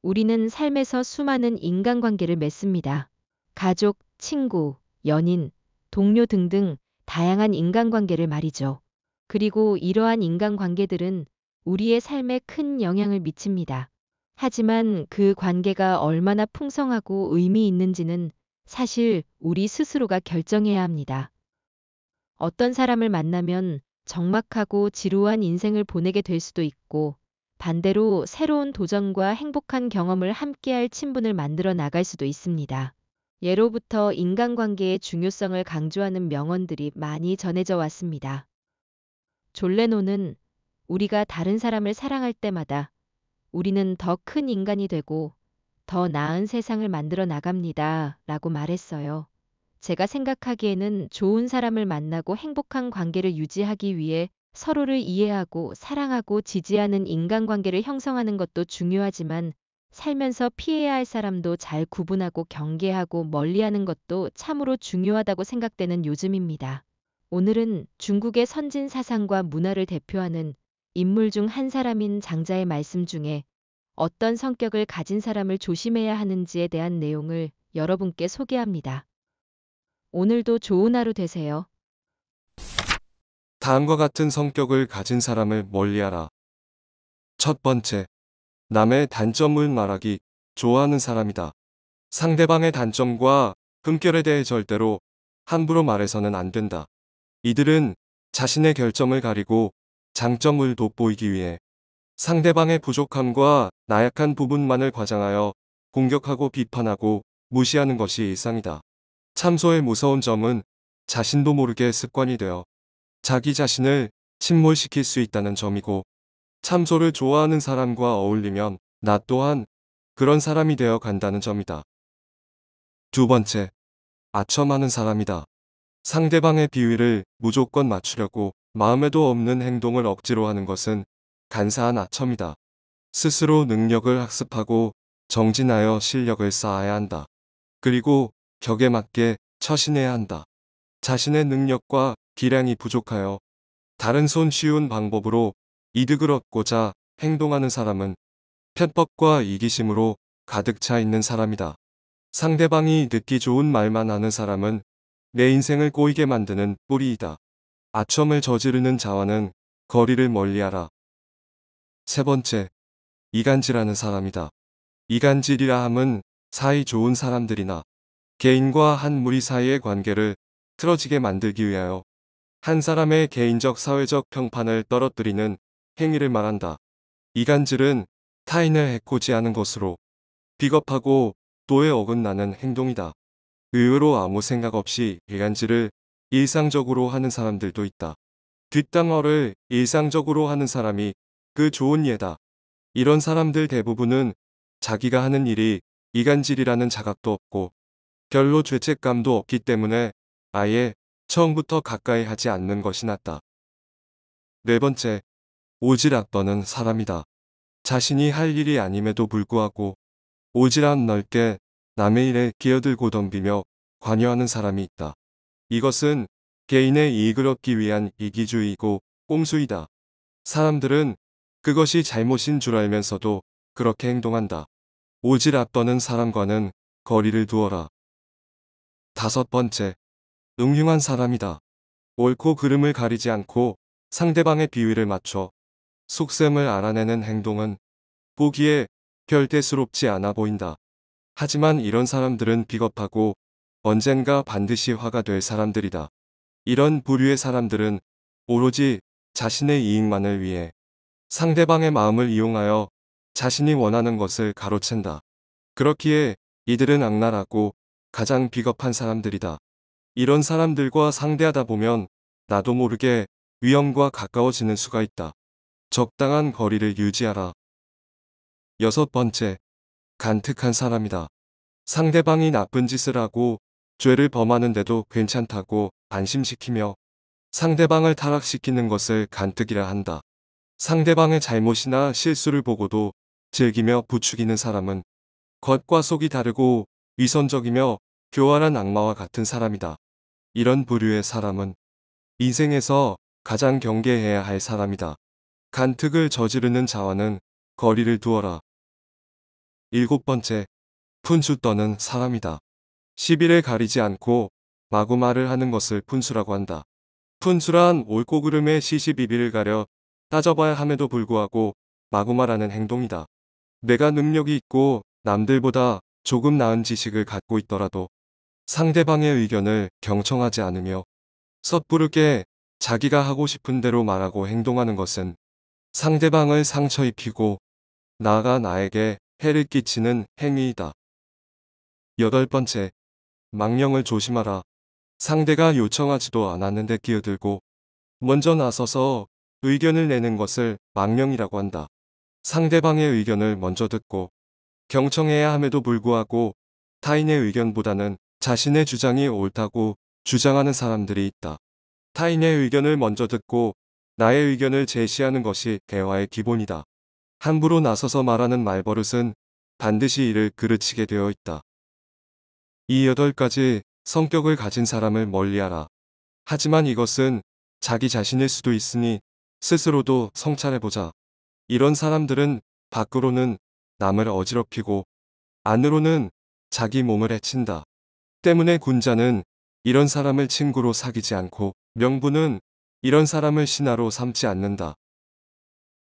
우리는 삶에서 수많은 인간관계를 맺습니다. 가족, 친구, 연인, 동료 등등 다양한 인간관계를 말이죠. 그리고 이러한 인간관계들은 우리의 삶에 큰 영향을 미칩니다. 하지만 그 관계가 얼마나 풍성하고 의미 있는지는 사실 우리 스스로가 결정해야 합니다. 어떤 사람을 만나면 적막하고 지루한 인생을 보내게 될 수도 있고 반대로 새로운 도전과 행복한 경험을 함께할 친분을 만들어 나갈 수도 있습니다. 예로부터 인간관계의 중요성을 강조하는 명언들이 많이 전해져 왔습니다. 졸레노는 우리가 다른 사람을 사랑할 때마다 우리는 더 큰 인간이 되고 더 나은 세상을 만들어 나갑니다. 라고 말했어요. 제가 생각하기에는 좋은 사람을 만나고 행복한 관계를 유지하기 위해 서로를 이해하고 사랑하고 지지하는 인간관계를 형성하는 것도 중요하지만 살면서 피해야 할 사람도 잘 구분하고 경계하고 멀리하는 것도 참으로 중요하다고 생각되는 요즘입니다. 오늘은 중국의 선진 사상과 문화를 대표하는 인물 중 한 사람인 장자의 말씀 중에 어떤 성격을 가진 사람을 조심해야 하는지에 대한 내용을 여러분께 소개합니다. 오늘도 좋은 하루 되세요. 다음과 같은 성격을 가진 사람을 멀리하라. 첫 번째, 남의 단점을 말하기 좋아하는 사람이다. 상대방의 단점과 흠결에 대해 절대로 함부로 말해서는 안 된다. 이들은 자신의 결점을 가리고 장점을 돋보이기 위해 상대방의 부족함과 나약한 부분만을 과장하여 공격하고 비판하고 무시하는 것이 일상이다. 참소의 무서운 점은 자신도 모르게 습관이 되어 자기 자신을 침몰시킬 수 있다는 점이고 참소를 좋아하는 사람과 어울리면 나 또한 그런 사람이 되어 간다는 점이다. 두 번째, 아첨하는 사람이다. 상대방의 비위를 무조건 맞추려고 마음에도 없는 행동을 억지로 하는 것은 간사한 아첨이다. 스스로 능력을 학습하고 정진하여 실력을 쌓아야 한다. 그리고 격에 맞게 처신해야 한다. 자신의 능력과 기량이 부족하여 다른 손 쉬운 방법으로 이득을 얻고자 행동하는 사람은 편법과 이기심으로 가득 차 있는 사람이다. 상대방이 듣기 좋은 말만 하는 사람은 내 인생을 꼬이게 만드는 뿌리이다. 아첨을 저지르는 자와는 거리를 멀리하라. 세 번째, 이간질하는 사람이다. 이간질이라 함은 사이 좋은 사람들이나 개인과 한 무리 사이의 관계를 틀어지게 만들기 위하여 한 사람의 개인적 사회적 평판을 떨어뜨리는 행위를 말한다. 이간질은 타인을 해코지하는 것으로 비겁하고 도에 어긋나는 행동이다. 의외로 아무 생각 없이 이간질을 일상적으로 하는 사람들도 있다. 뒷담어를 일상적으로 하는 사람이 그 좋은 예다. 이런 사람들 대부분은 자기가 하는 일이 이간질이라는 자각도 없고 별로 죄책감도 없기 때문에 아예 처음부터 가까이 하지 않는 것이 낫다. 네 번째, 오질 악버는 사람이다. 자신이 할 일이 아님에도 불구하고 오지랖 넓게 남의 일에 끼어들고 덤비며 관여하는 사람이 있다. 이것은 개인의 이익을 얻기 위한 이기주의고 꼼수이다. 사람들은 그것이 잘못인 줄 알면서도 그렇게 행동한다. 오질 앞더는 사람과는 거리를 두어라. 다섯 번째, 응흉한 사람이다. 옳고 그름을 가리지 않고 상대방의 비위를 맞춰 속셈을 알아내는 행동은 보기에 별 대수롭지 않아 보인다. 하지만 이런 사람들은 비겁하고 언젠가 반드시 화가 될 사람들이다. 이런 부류의 사람들은 오로지 자신의 이익만을 위해 상대방의 마음을 이용하여 자신이 원하는 것을 가로챈다. 그렇기에 이들은 악랄하고 가장 비겁한 사람들이다. 이런 사람들과 상대하다 보면 나도 모르게 위험과 가까워지는 수가 있다. 적당한 거리를 유지하라. 여섯 번째, 간특한 사람이다. 상대방이 나쁜 짓을 하고 죄를 범하는데도 괜찮다고 안심시키며 상대방을 타락시키는 것을 간특이라 한다. 상대방의 잘못이나 실수를 보고도 즐기며 부추기는 사람은 겉과 속이 다르고 위선적이며 교활한 악마와 같은 사람이다. 이런 부류의 사람은 인생에서 가장 경계해야 할 사람이다. 간특을 저지르는 자와는 거리를 두어라. 일곱 번째, 푼수 떠는 사람이다. 10일에 가리지 않고 마구말을 하는 것을 푼수라고 한다. 푼수란 옳고 그름의 시시비비를 가려 따져봐야 함에도 불구하고 마구말하는 행동이다. 내가 능력이 있고 남들보다 조금 나은 지식을 갖고 있더라도 상대방의 의견을 경청하지 않으며 섣부르게 자기가 하고 싶은 대로 말하고 행동하는 것은 상대방을 상처 입히고 나아가 나에게 해를 끼치는 행위이다. 여덟 번째, 망령을 조심하라. 상대가 요청하지도 않았는데 끼어들고 먼저 나서서 의견을 내는 것을 망령이라고 한다. 상대방의 의견을 먼저 듣고 경청해야 함에도 불구하고 타인의 의견보다는 자신의 주장이 옳다고 주장하는 사람들이 있다. 타인의 의견을 먼저 듣고 나의 의견을 제시하는 것이 대화의 기본이다. 함부로 나서서 말하는 말버릇은 반드시 이를 그르치게 되어 있다. 이 여덟 가지 성격을 가진 사람을 멀리하라. 하지만 이것은 자기 자신일 수도 있으니 스스로도 성찰해보자. 이런 사람들은 밖으로는 남을 어지럽히고 안으로는 자기 몸을 해친다. 때문에 군자는 이런 사람을 친구로 사귀지 않고 명부는 이런 사람을 신하로 삼지 않는다.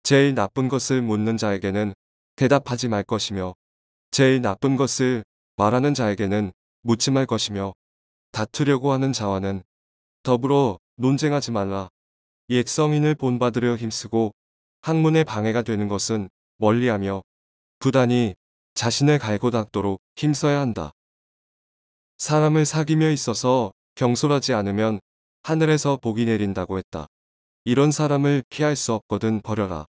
제일 나쁜 것을 묻는 자에게는 대답하지 말 것이며 제일 나쁜 것을 말하는 자에게는 묻지 말 것이며 다투려고 하는 자와는 더불어 논쟁하지 말라. 옛성인을 본받으려 힘쓰고 학문에 방해가 되는 것은 멀리하며 부단히 자신을 갈고 닦도록 힘써야 한다. 사람을 사귀며 있어서 경솔하지 않으면 하늘에서 복이 내린다고 했다. 이런 사람을 피할 수 없거든 버려라.